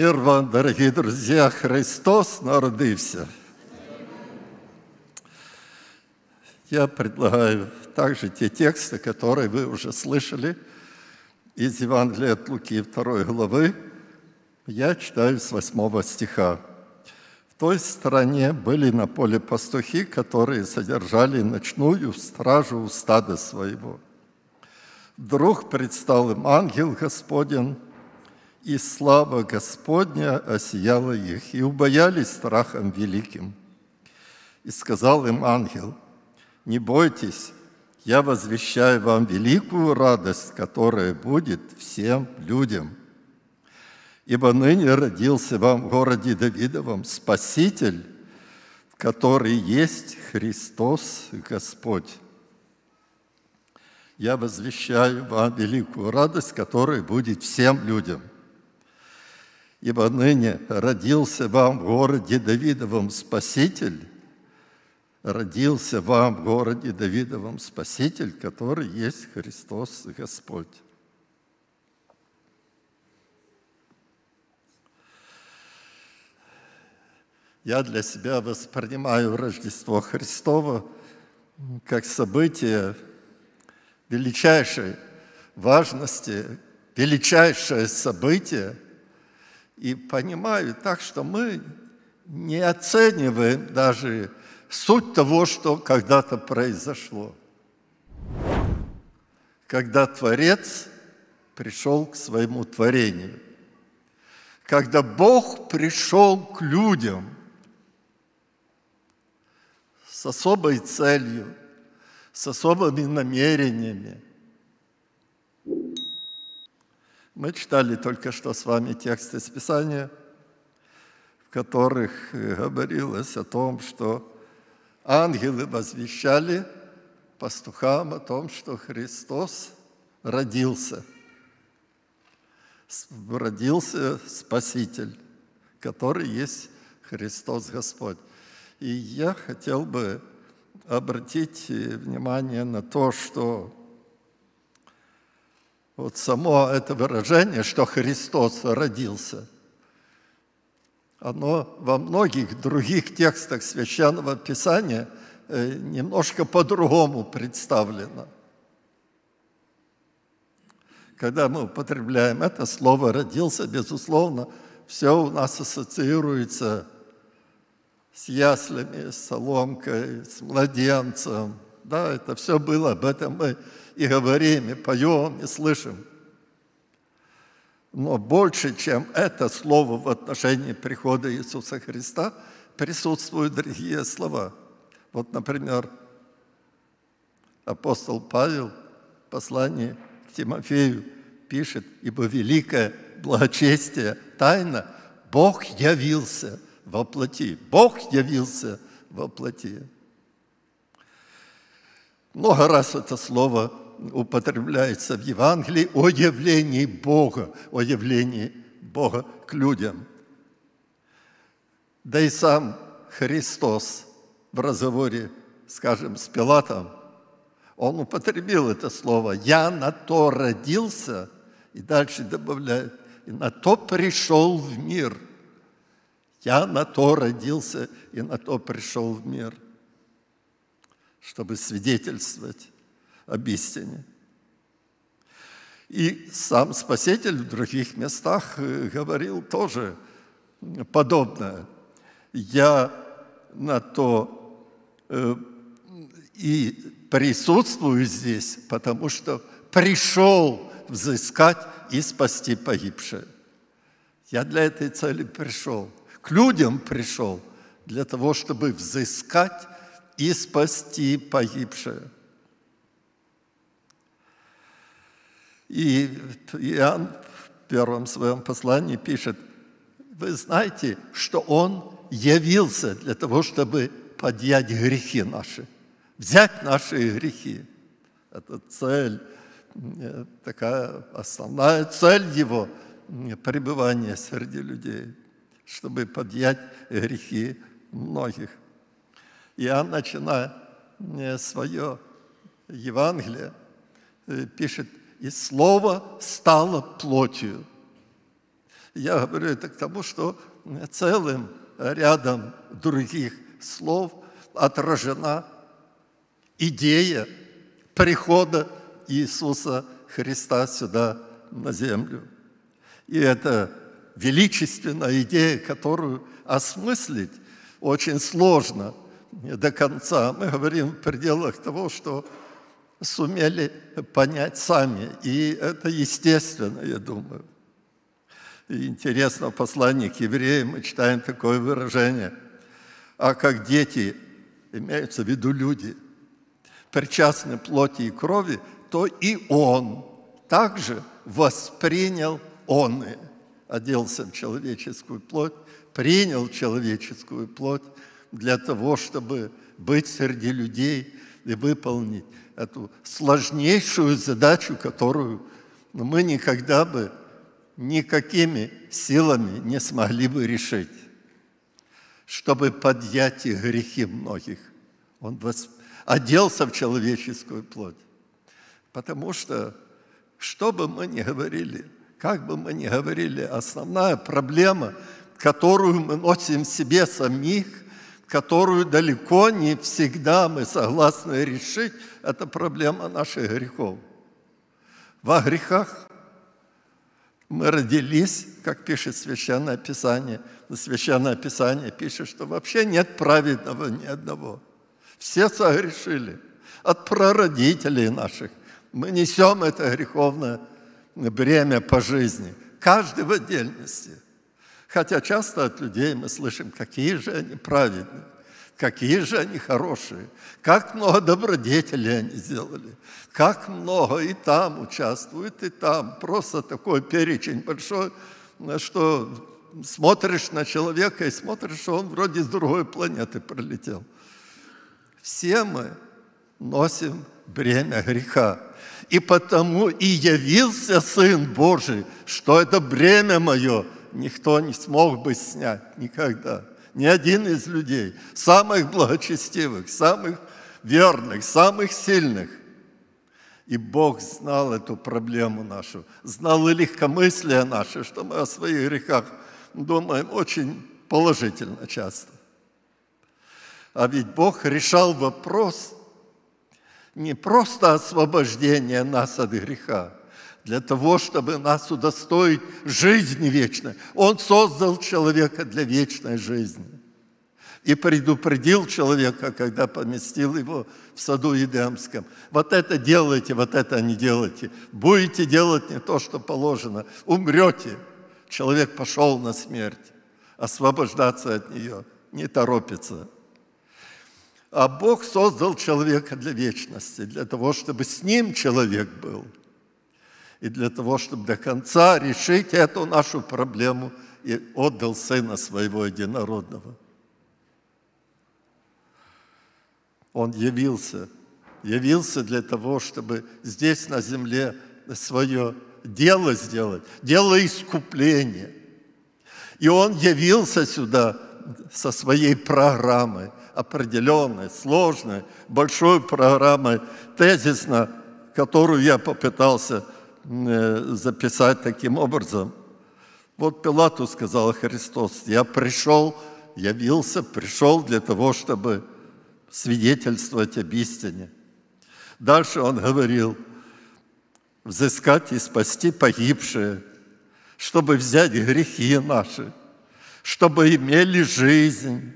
Мир вам, дорогие друзья! Христос народился. Я предлагаю также те тексты, которые вы уже слышали из Евангелия от Луки 2 главы. Я читаю с 8 стиха. В той стороне были на поле пастухи, которые содержали ночную стражу у стада своего. Вдруг предстал им ангел Господень, и слава Господня осияла их, и убоялись страхом великим. И сказал им ангел, не бойтесь, я возвещаю вам великую радость, которая будет всем людям. Ибо ныне родился вам в городе Давидовом Спаситель, в который есть Христос Господь. Я возвещаю вам великую радость, которая будет всем людям – ибо ныне родился вам в городе Давидовом Спаситель, родился вам в городе Давидовом Спаситель, который есть Христос Господь. Я для себя воспринимаю Рождество Христово как событие величайшей важности, величайшее событие – и понимаю так, что мы не оцениваем даже суть того, что когда-то произошло. Когда Творец пришел к своему творению, когда Бог пришел к людям с особой целью, с особыми намерениями – Мы читали только что с вами тексты из Писания, в которых э, говорилось о том, что ангелы возвещали пастухам о том, что Христос родился. Родился Спаситель, который есть Христос Господь. И я хотел бы обратить э, внимание на то, что вот само это выражение, что Христос родился, оно во многих других текстах Священного Писания э, немножко по-другому представлено. Когда мы употребляем это слово «родился», безусловно, все у нас ассоциируется с яслями, с соломкой, с младенцем. Да, это все было, об этом мы и говорим, и поем, и слышим. Но больше, чем это слово в отношении прихода Иисуса Христа, присутствуют другие слова. Вот, например, апостол Павел в послании к Тимофею пишет, «Ибо великое благочестие тайна, Бог явился во плоти». Бог явился во плоти. Много раз это слово употребляется в Евангелии о явлении Бога, о явлении Бога к людям. Да и сам Христос в разговоре, скажем, с Пилатом, он употребил это слово «я на то родился», и дальше добавляет «и на то пришел в мир». «Я на то родился и на то пришел в мир», чтобы свидетельствовать об истине. И сам Спаситель в других местах э, говорил тоже подобное. Я на то э, и присутствую здесь, потому что пришел взыскать и спасти погибшее. Я для этой цели пришел, к людям пришел, для того, чтобы взыскать и спасти погибшее. И Иоанн в первом своем послании пишет, вы знаете, что Он явился для того, чтобы подъять грехи наши, взять наши грехи. Это цель, э, такая основная цель Его э, пребывания среди людей, чтобы подъять грехи многих. Иоанн, начиная э, свое Евангелие, пишет, и Слово стало плотью. Я говорю это к тому, что целым рядом других слов отражена идея прихода Иисуса Христа сюда, на землю. И это величественная идея, которую осмыслить очень сложно до конца. Мы говорим в пределах того, что сумели понять сами. И это естественно, я думаю. И интересно, послание к евреям мы читаем такое выражение. А как дети, имеются в виду люди, причастны плоти и крови, то и он также воспринял он и оделся в человеческую плоть, принял человеческую плоть для того, чтобы быть среди людей и выполнить эту сложнейшую задачу, которую мы никогда бы никакими силами не смогли бы решить, чтобы подъять и грехи многих. Он восп... оделся в человеческую плоть. Потому что, что бы мы ни говорили, как бы мы ни говорили, основная проблема, которую мы носим в себе самих – которую далеко не всегда мы согласны решить, это проблема наших грехов. Во грехах мы родились, как пишет Священное Писание. Священное Писание пишет, что вообще нет праведного ни одного. Все согрешили. От прародителей наших. Мы несем это греховное бремя по жизни. Каждый в отдельности – Хотя часто от людей мы слышим, какие же они праведные, какие же они хорошие, как много добродетелей они сделали, как много и там участвует, и там. Просто такой перечень большой, что смотришь на человека и смотришь, что он вроде с другой планеты пролетел. Все мы носим бремя греха. И потому и явился Сын Божий, что это бремя мое – никто не смог бы снять никогда. Ни один из людей, самых благочестивых, самых верных, самых сильных. И Бог знал эту проблему нашу, знал и легкомыслие наше, что мы о своих грехах думаем очень положительно часто. А ведь Бог решал вопрос не просто освобождения нас от греха, для того, чтобы нас удостоить жизни вечной. Он создал человека для вечной жизни. И предупредил человека, когда поместил его в саду Едемском. Вот это делайте, вот это не делайте. Будете делать не то, что положено. Умрете. Человек пошел на смерть. Освобождаться от нее. Не торопится. А Бог создал человека для вечности, для того, чтобы с ним человек был – и для того, чтобы до конца решить эту нашу проблему, и отдал Сына Своего Единородного. Он явился, явился для того, чтобы здесь на земле свое дело сделать, дело искупления. И Он явился сюда со своей программой, определенной, сложной, большой программой, тезисно, которую я попытался записать таким образом. Вот Пилату сказал Христос, я пришел, явился, пришел для того, чтобы свидетельствовать об истине. Дальше он говорил, взыскать и спасти погибшие, чтобы взять грехи наши, чтобы имели жизнь,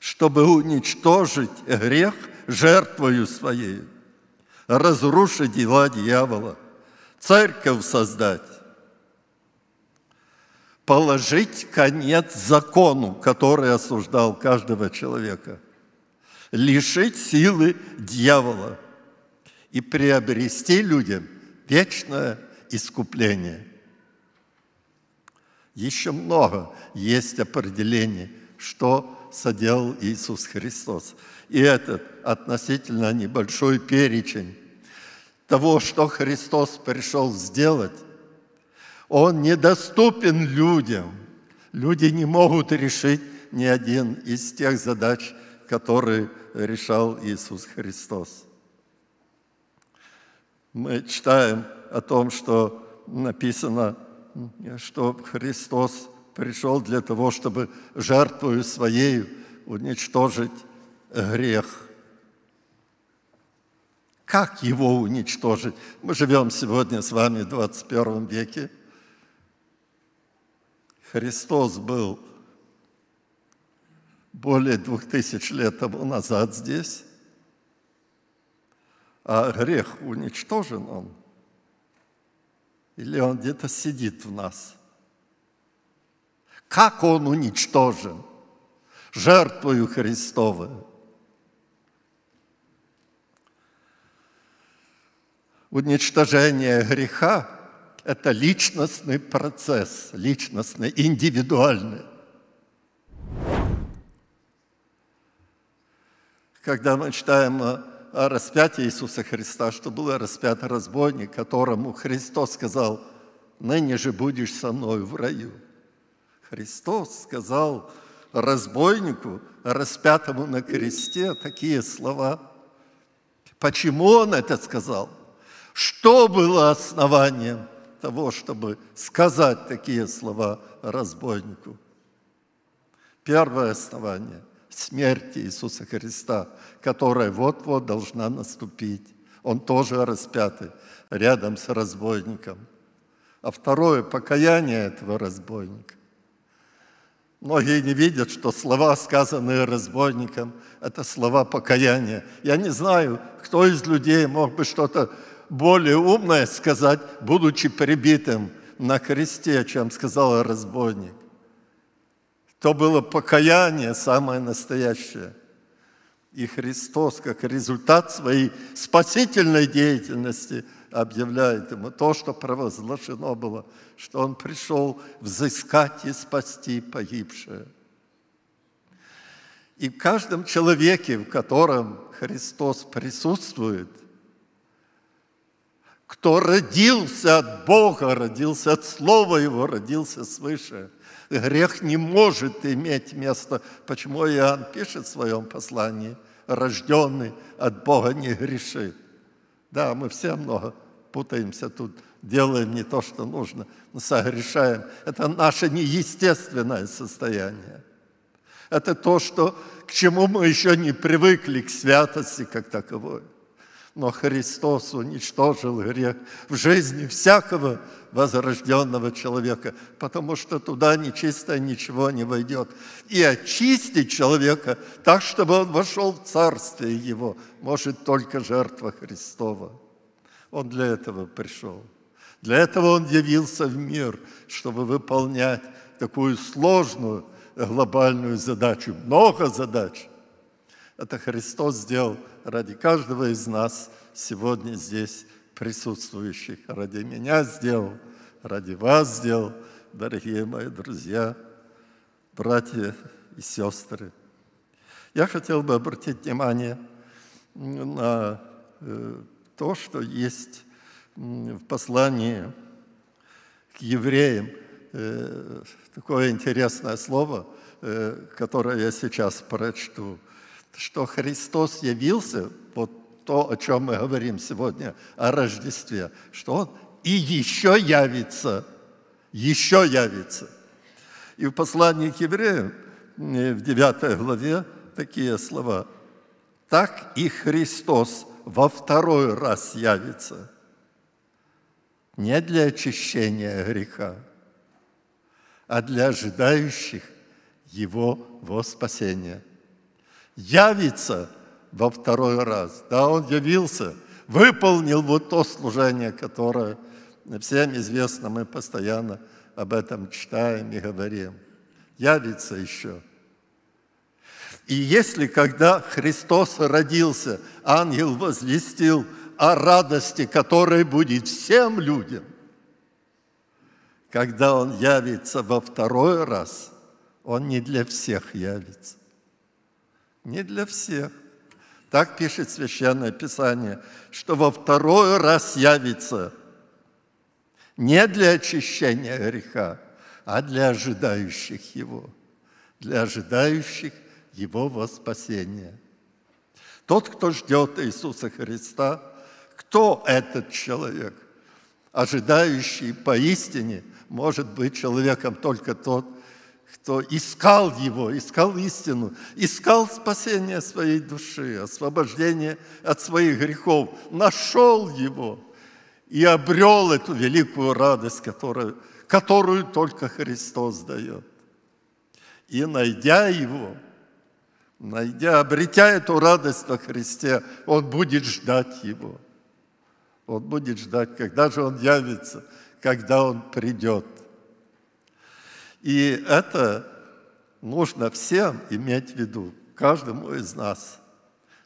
чтобы уничтожить грех жертвою своей разрушить дела дьявола, церковь создать, положить конец закону, который осуждал каждого человека, лишить силы дьявола и приобрести людям вечное искупление. Еще много есть определений, что соделал Иисус Христос и этот относительно небольшой перечень того, что Христос пришел сделать, он недоступен людям. Люди не могут решить ни один из тех задач, которые решал Иисус Христос. Мы читаем о том, что написано, что Христос пришел для того, чтобы жертвою Своею уничтожить грех. Как его уничтожить? Мы живем сегодня с вами в 21 веке. Христос был более двух тысяч лет тому назад здесь, а грех уничтожен он. Или он где-то сидит в нас? Как он уничтожен? Жертвою Христовой. уничтожение греха – это личностный процесс, личностный, индивидуальный. Когда мы читаем о распятии Иисуса Христа, что был распят разбойник, которому Христос сказал, «Ныне же будешь со мной в раю». Христос сказал разбойнику, распятому на кресте, такие слова. Почему он это сказал? Что было основанием того, чтобы сказать такие слова разбойнику? Первое основание – смерти Иисуса Христа, которая вот-вот должна наступить. Он тоже распятый рядом с разбойником. А второе – покаяние этого разбойника. Многие не видят, что слова, сказанные разбойником, это слова покаяния. Я не знаю, кто из людей мог бы что-то более умное сказать, будучи прибитым на кресте, чем сказал разбойник. То было покаяние самое настоящее. И Христос, как результат своей спасительной деятельности, объявляет ему то, что провозглашено было, что он пришел взыскать и спасти погибшее. И в каждом человеке, в котором Христос присутствует – кто родился от Бога, родился от Слова Его, родился свыше. Грех не может иметь места. Почему Иоанн пишет в своем послании, рожденный от Бога не грешит. Да, мы все много путаемся тут, делаем не то, что нужно, но согрешаем. Это наше неестественное состояние. Это то, что, к чему мы еще не привыкли, к святости как таковой но Христос уничтожил грех в жизни всякого возрожденного человека, потому что туда нечистое ничего не войдет. И очистить человека так, чтобы он вошел в Царствие Его, может только жертва Христова. Он для этого пришел. Для этого Он явился в мир, чтобы выполнять такую сложную глобальную задачу, много задач – это Христос сделал ради каждого из нас сегодня здесь присутствующих. Ради меня сделал, ради вас сделал, дорогие мои друзья, братья и сестры. Я хотел бы обратить внимание на э, то, что есть в послании к евреям э, такое интересное слово, э, которое я сейчас прочту – что Христос явился, вот то, о чем мы говорим сегодня, о Рождестве, что Он и еще явится, еще явится. И в послании к евреям, э, в 9 главе, такие слова. «Так и Христос во второй раз явится, не для очищения греха, а для ожидающих Его во спасение» явится во второй раз. Да, он явился, выполнил вот то служение, которое всем известно, мы постоянно об этом читаем и говорим. Явится еще. И если, когда Христос родился, ангел возвестил о радости, которой будет всем людям, когда Он явится во второй раз, Он не для всех явится не для всех. Так пишет Священное Писание, что во второй раз явится не для очищения греха, а для ожидающих его, для ожидающих его воспасения. Тот, кто ждет Иисуса Христа, кто этот человек? Ожидающий поистине может быть человеком только тот, кто искал Его, искал истину, искал спасение своей души, освобождение от своих грехов, нашел Его и обрел эту великую радость, которую, которую только Христос дает. И найдя Его, найдя, обретя эту радость во Христе, Он будет ждать Его. Он будет ждать, когда же Он явится, когда Он придет – и это нужно всем иметь в виду, каждому из нас,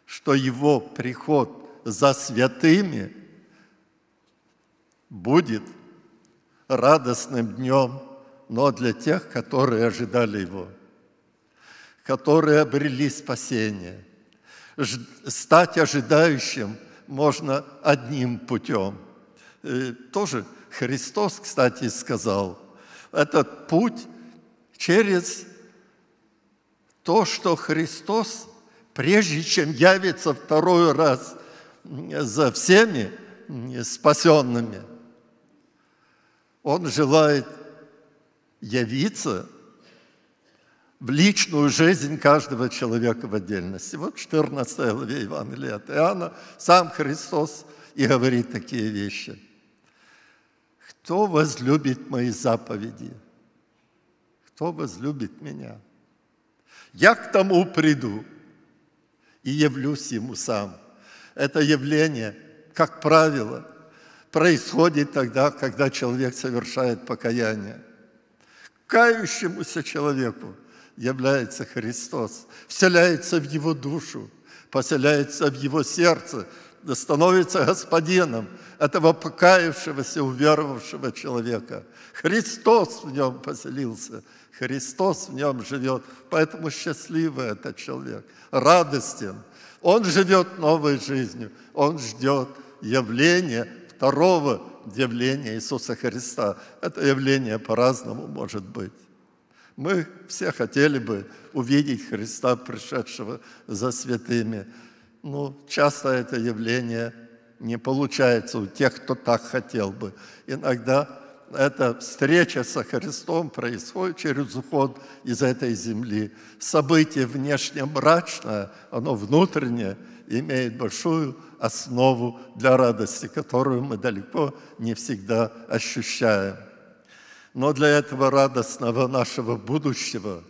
что его приход за святыми будет радостным днем, но для тех, которые ожидали его, которые обрели спасение. Стать ожидающим можно одним путем. И э, тоже Христос, кстати, сказал, этот путь через то, что Христос, прежде чем явится второй раз за всеми спасенными, Он желает явиться в личную жизнь каждого человека в отдельности. Вот 14 главе Евангелия от Иоанна сам Христос и говорит такие вещи – кто возлюбит мои заповеди? Кто возлюбит меня? Я к тому приду и явлюсь ему сам. Это явление, как правило, происходит тогда, когда человек совершает покаяние. Кающемуся человеку является Христос, вселяется в его душу, поселяется в его сердце – становится господином этого покаявшегося, уверовавшего человека. Христос в нем поселился, Христос в нем живет, поэтому счастливый этот человек, радостен. Он живет новой жизнью, он ждет явления второго явления Иисуса Христа. Это явление по-разному может быть. Мы все хотели бы увидеть Христа, пришедшего за святыми, ну, часто это явление не получается у тех, кто так хотел бы. Иногда эта встреча со Христом происходит через уход из этой земли. Событие внешне мрачное, оно внутреннее имеет большую основу для радости, которую мы далеко не всегда ощущаем. Но для этого радостного нашего будущего,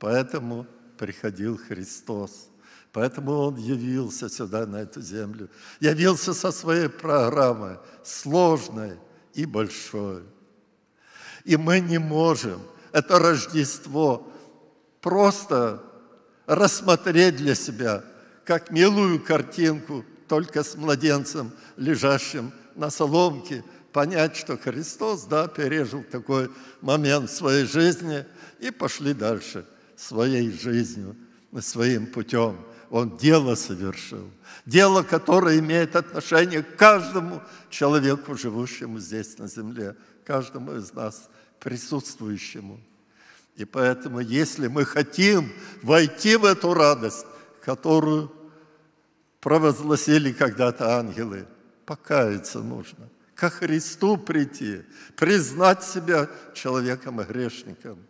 поэтому приходил Христос – Поэтому Он явился сюда, на эту землю. Явился со своей программой, сложной и большой. И мы не можем это Рождество просто рассмотреть для себя, как милую картинку, только с младенцем, лежащим на соломке, понять, что Христос, да, пережил такой момент в своей жизни и пошли дальше своей жизнью, своим путем. Он дело совершил. Дело, которое имеет отношение к каждому человеку, живущему здесь на земле, каждому из нас, присутствующему. И поэтому, если мы хотим войти в эту радость, которую провозгласили когда-то ангелы, покаяться нужно. Ко Христу прийти, признать себя человеком и грешником –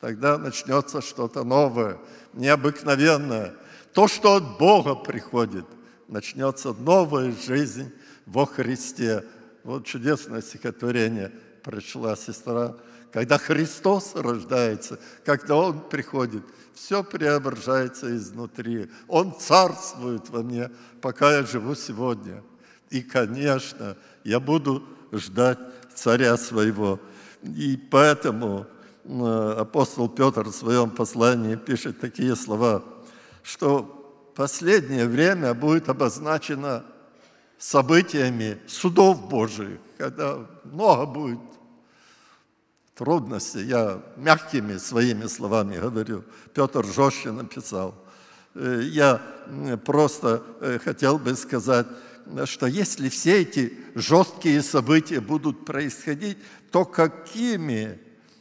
Тогда начнется что-то новое, необыкновенное. То, что от Бога приходит, начнется новая жизнь во Христе. Вот чудесное стихотворение прочла сестра. Когда Христос рождается, когда Он приходит, все преображается изнутри. Он царствует во мне, пока я живу сегодня. И, конечно, я буду ждать царя своего. И поэтому Э, апостол Петр в своем послании пишет такие слова, что последнее время будет обозначено событиями судов Божиих, когда много будет трудностей. Я мягкими своими словами говорю. Петр жестче написал. Э, я просто э, хотел бы сказать, что если все эти жесткие события будут происходить, то какими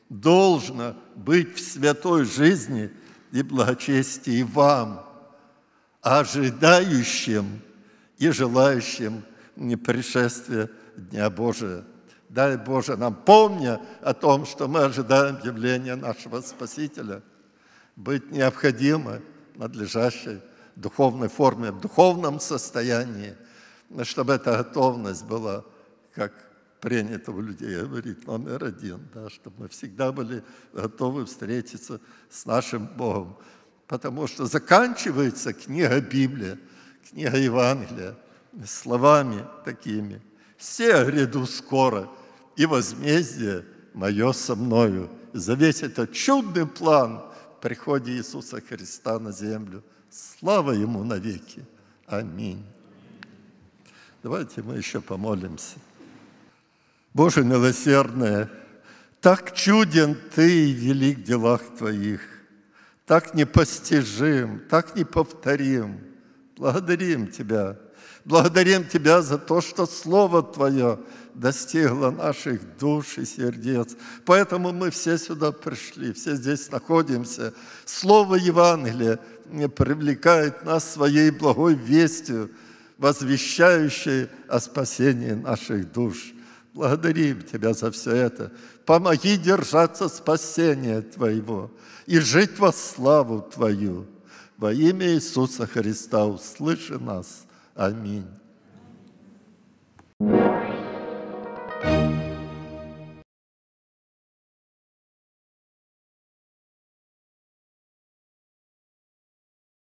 должно быть в святой жизни и благочестии вам, ожидающим и желающим пришествия Дня Божия. Дай Боже нам, помня о том, что мы ожидаем явления нашего Спасителя, быть необходимо надлежащей духовной форме, в духовном состоянии, чтобы эта готовность была как принято у людей говорит, номер один, да, чтобы мы всегда были готовы встретиться с нашим Богом. Потому что заканчивается книга Библия, книга Евангелия словами такими. Все гряду скоро, и возмездие мое со мною». За весь этот чудный план приходе Иисуса Христа на землю. Слава Ему навеки. Аминь. Давайте мы еще помолимся. Боже милосердное, так чуден Ты и велик в делах Твоих, так непостижим, так неповторим. Благодарим Тебя. Благодарим Тебя за то, что Слово Твое достигло наших душ и сердец. Поэтому мы все сюда пришли, все здесь находимся. Слово Евангелия привлекает нас своей благой вестью, возвещающей о спасении наших душ – Благодарим Тебя за все это. Помоги держаться спасения Твоего и жить во славу Твою. Во имя Иисуса Христа услыши нас. Аминь.